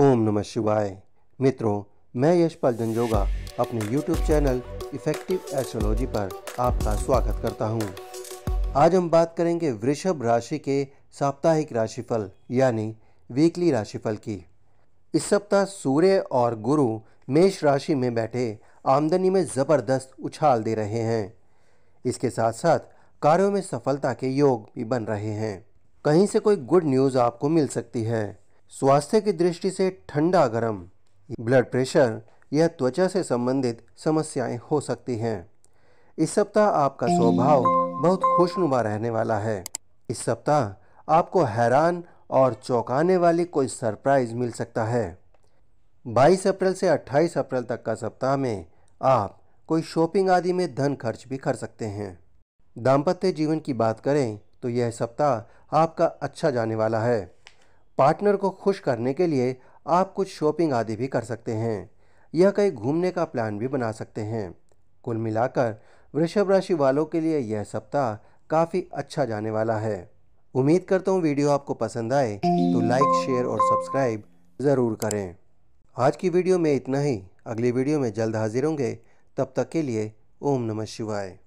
ओम नमः शिवाय मित्रों मैं यशपाल जंजोगा अपने YouTube चैनल इफेक्टिव एस्ट्रोलॉजी पर आपका स्वागत करता हूं। आज हम बात करेंगे वृषभ राशि के साप्ताहिक राशिफल यानी वीकली राशिफल की इस सप्ताह सूर्य और गुरु मेष राशि में बैठे आमदनी में ज़बरदस्त उछाल दे रहे हैं इसके साथ साथ कार्यों में सफलता के योग भी बन रहे हैं कहीं से कोई गुड न्यूज़ आपको मिल सकती है स्वास्थ्य की दृष्टि से ठंडा गर्म ब्लड प्रेशर या त्वचा से संबंधित समस्याएं हो सकती हैं इस सप्ताह आपका स्वभाव बहुत खुशनुमा रहने वाला है इस सप्ताह आपको हैरान और चौंकाने वाली कोई सरप्राइज मिल सकता है 22 अप्रैल से 28 अप्रैल तक का सप्ताह में आप कोई शॉपिंग आदि में धन खर्च भी कर सकते हैं दाम्पत्य जीवन की बात करें तो यह सप्ताह आपका अच्छा जाने वाला है पार्टनर को खुश करने के लिए आप कुछ शॉपिंग आदि भी कर सकते हैं यह कहीं घूमने का प्लान भी बना सकते हैं कुल मिलाकर वृषभ राशि वालों के लिए यह सप्ताह काफ़ी अच्छा जाने वाला है उम्मीद करता हूँ वीडियो आपको पसंद आए तो लाइक शेयर और सब्सक्राइब ज़रूर करें आज की वीडियो में इतना ही अगली वीडियो में जल्द हाजिर होंगे तब तक के लिए ओम नमः शिवाय